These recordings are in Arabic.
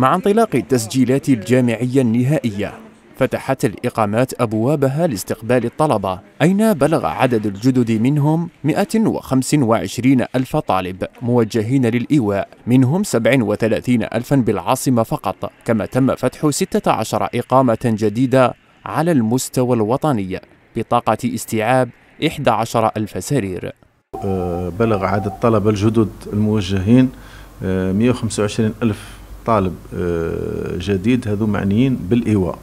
مع انطلاق التسجيلات الجامعية النهائية فتحت الإقامات أبوابها لاستقبال الطلبة أين بلغ عدد الجدد منهم 125 ألف طالب موجهين للإيواء منهم 37 ألفا بالعاصمة فقط كما تم فتح 16 إقامة جديدة على المستوى الوطني بطاقة استيعاب 11 ألف سرير آه، بلغ عدد الطلبة الجدد الموجهين 125 آه، ألف طالب آه، جديد هذو معنيين بالإيواء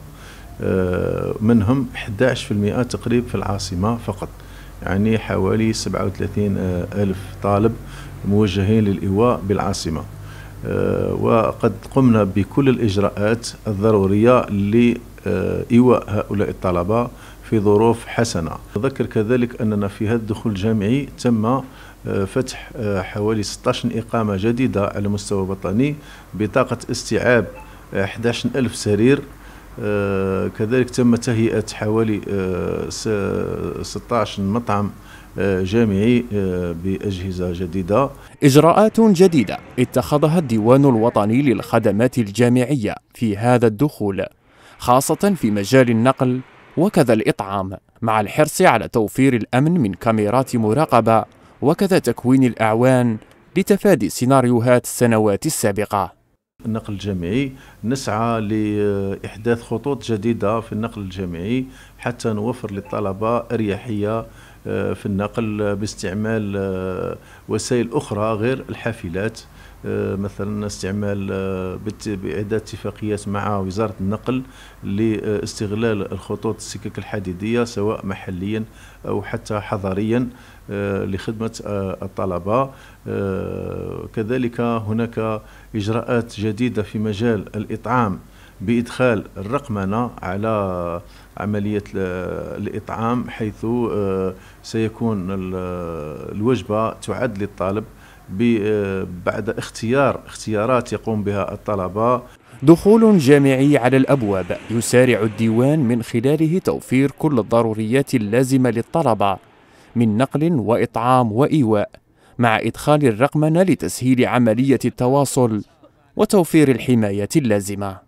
آه، منهم 11% تقريب في العاصمة فقط يعني حوالي 37 ألف طالب موجهين للإيواء بالعاصمة آه، وقد قمنا بكل الإجراءات الضرورية آه، إيواء هؤلاء الطلبة في ظروف حسنة أذكر كذلك أننا في هذا الدخول الجامعي تم آه، فتح آه، حوالي 16 إقامة جديدة على مستوى وطني بطاقة استيعاب 11 ألف سرير كذلك تم تهيئة حوالي 16 مطعم جامعي بأجهزة جديدة إجراءات جديدة اتخذها الديوان الوطني للخدمات الجامعية في هذا الدخول خاصة في مجال النقل وكذا الإطعام مع الحرص على توفير الأمن من كاميرات مراقبة وكذا تكوين الأعوان لتفادي سيناريوهات السنوات السابقة النقل الجمعي نسعى لإحداث خطوط جديدة في النقل الجمعي حتى نوفر للطلبة أريحية آه، في النقل باستعمال آه، وسائل أخرى غير الحافلات آه، مثلا استعمال آه، باعداد اتفاقيات مع وزاره النقل لاستغلال الخطوط السكك الحديديه سواء محليا او حتى حضريا آه، لخدمه الطلبه كذلك هناك اجراءات جديده في مجال الاطعام بادخال الرقمنه على عمليه الاطعام حيث سيكون الوجبه تعد للطالب آه، بعد اختيار اختيارات يقوم بها الطلبة دخول جامعي على الأبواب يسارع الديوان من خلاله توفير كل الضروريات اللازمة للطلبة من نقل وإطعام وإيواء مع إدخال الرقمنة لتسهيل عملية التواصل وتوفير الحماية اللازمة